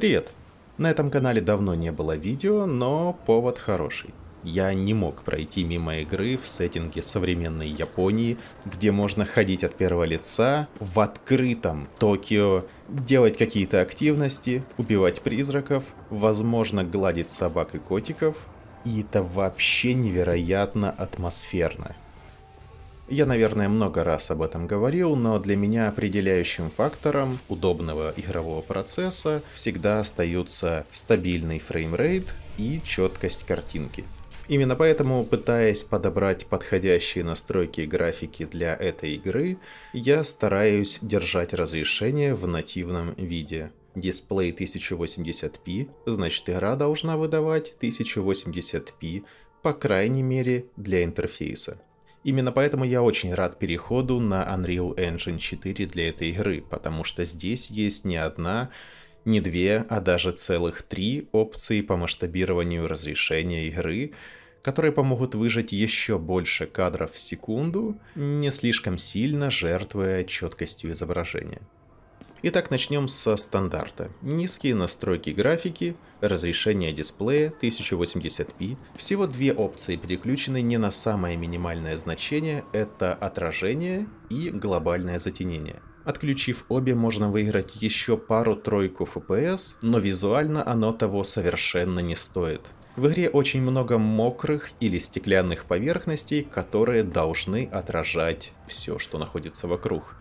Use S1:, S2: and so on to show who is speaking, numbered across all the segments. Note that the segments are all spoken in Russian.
S1: Привет! На этом канале давно не было видео, но повод хороший. Я не мог пройти мимо игры в сеттинге современной Японии, где можно ходить от первого лица в открытом Токио, делать какие-то активности, убивать призраков, возможно гладить собак и котиков, и это вообще невероятно атмосферно. Я, наверное, много раз об этом говорил, но для меня определяющим фактором удобного игрового процесса всегда остаются стабильный фреймрейт и четкость картинки. Именно поэтому, пытаясь подобрать подходящие настройки графики для этой игры, я стараюсь держать разрешение в нативном виде. Дисплей 1080p, значит игра должна выдавать 1080p, по крайней мере для интерфейса. Именно поэтому я очень рад переходу на Unreal Engine 4 для этой игры, потому что здесь есть не одна, не две, а даже целых три опции по масштабированию разрешения игры, которые помогут выжать еще больше кадров в секунду, не слишком сильно жертвуя четкостью изображения. Итак, начнем со стандарта. Низкие настройки графики, разрешение дисплея 1080p. Всего две опции переключены не на самое минимальное значение, это отражение и глобальное затенение. Отключив обе, можно выиграть еще пару-тройку FPS, но визуально оно того совершенно не стоит. В игре очень много мокрых или стеклянных поверхностей, которые должны отражать все, что находится вокруг.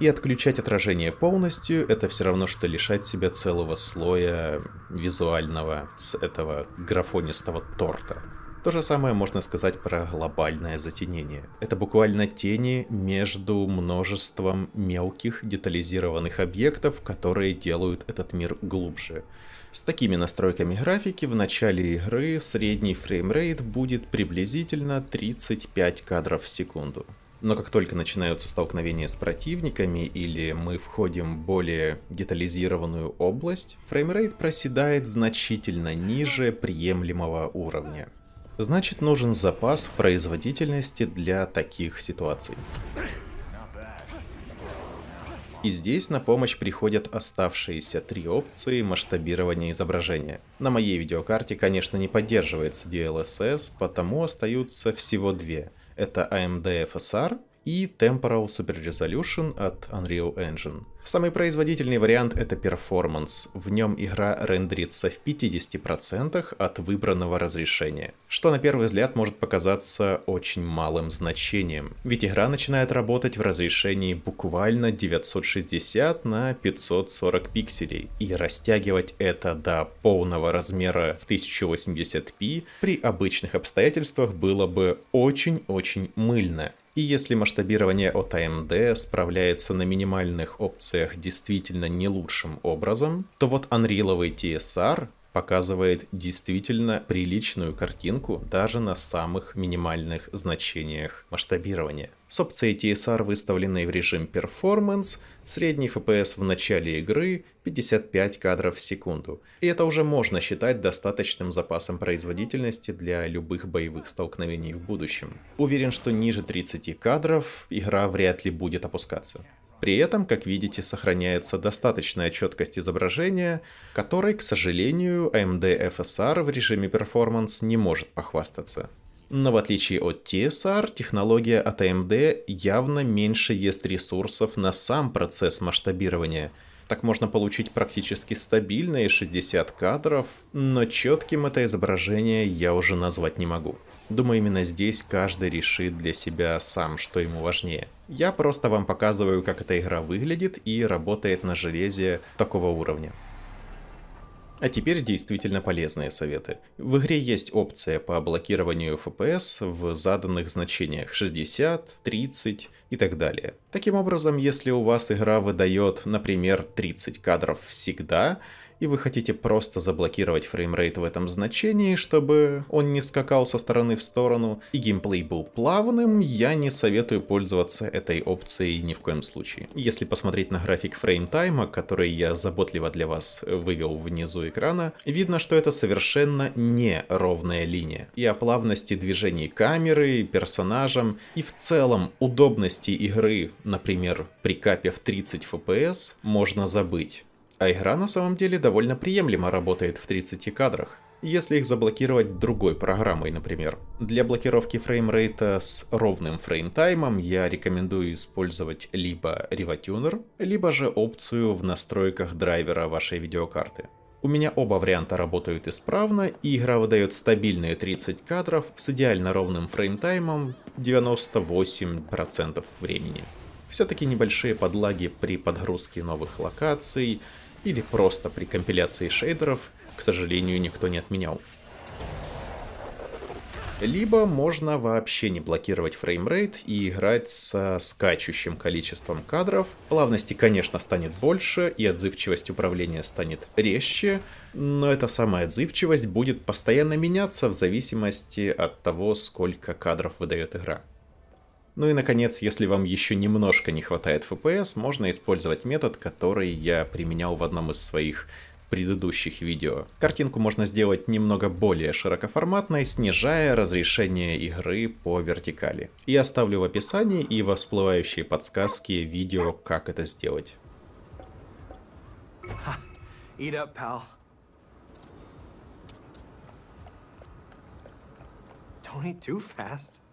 S1: И отключать отражение полностью — это все равно, что лишать себя целого слоя визуального с этого графонистого торта. То же самое можно сказать про глобальное затенение. Это буквально тени между множеством мелких детализированных объектов, которые делают этот мир глубже. С такими настройками графики в начале игры средний фреймрейт будет приблизительно 35 кадров в секунду но как только начинаются столкновения с противниками или мы входим в более детализированную область, фреймрейт проседает значительно ниже приемлемого уровня. Значит, нужен запас в производительности для таких ситуаций. И здесь на помощь приходят оставшиеся три опции масштабирования изображения. На моей видеокарте, конечно, не поддерживается DLSS, потому остаются всего две – это AMD FSR, и Temporal Super Resolution от Unreal Engine. Самый производительный вариант это Performance. В нем игра рендерится в 50% от выбранного разрешения, что на первый взгляд может показаться очень малым значением, ведь игра начинает работать в разрешении буквально 960 на 540 пикселей и растягивать это до полного размера в 1080p при обычных обстоятельствах было бы очень-очень мыльно. И если масштабирование от AMD справляется на минимальных опциях действительно не лучшим образом, то вот Unreal TSR показывает действительно приличную картинку даже на самых минимальных значениях масштабирования. С опцией TSR, выставленной в режим Performance, средний FPS в начале игры 55 кадров в секунду. И это уже можно считать достаточным запасом производительности для любых боевых столкновений в будущем. Уверен, что ниже 30 кадров игра вряд ли будет опускаться. При этом, как видите, сохраняется достаточная четкость изображения, которой, к сожалению, AMD FSR в режиме перформанс не может похвастаться. Но в отличие от TSR, технология от AMD явно меньше ест ресурсов на сам процесс масштабирования. Так можно получить практически стабильные 60 кадров, но четким это изображение я уже назвать не могу. Думаю, именно здесь каждый решит для себя сам, что ему важнее. Я просто вам показываю, как эта игра выглядит и работает на железе такого уровня. А теперь действительно полезные советы. В игре есть опция по блокированию FPS в заданных значениях 60, 30 и так далее. Таким образом, если у вас игра выдает, например, 30 кадров всегда, и вы хотите просто заблокировать фреймрейт в этом значении, чтобы он не скакал со стороны в сторону, и геймплей был плавным, я не советую пользоваться этой опцией ни в коем случае. Если посмотреть на график фреймтайма, который я заботливо для вас вывел внизу экрана, видно, что это совершенно не ровная линия. И о плавности движений камеры, персонажам, и в целом удобности игры, например, при капе в 30 FPS, можно забыть. А игра на самом деле довольно приемлемо работает в 30 кадрах, если их заблокировать другой программой, например. Для блокировки фреймрейта с ровным фреймтаймом я рекомендую использовать либо RivaTuner, либо же опцию в настройках драйвера вашей видеокарты. У меня оба варианта работают исправно, и игра выдает стабильные 30 кадров с идеально ровным фреймтаймом 98% времени. Все-таки небольшие подлаги при подгрузке новых локаций, или просто при компиляции шейдеров, к сожалению, никто не отменял. Либо можно вообще не блокировать фреймрейт и играть со скачущим количеством кадров. Плавности, конечно, станет больше и отзывчивость управления станет резче, но эта самая отзывчивость будет постоянно меняться в зависимости от того, сколько кадров выдает игра. Ну и, наконец, если вам еще немножко не хватает FPS, можно использовать метод, который я применял в одном из своих предыдущих видео. Картинку можно сделать немного более широкоформатной, снижая разрешение игры по вертикали. Я оставлю в описании и во всплывающей подсказке видео, как это сделать. Eat up, pal. Don't eat too fast.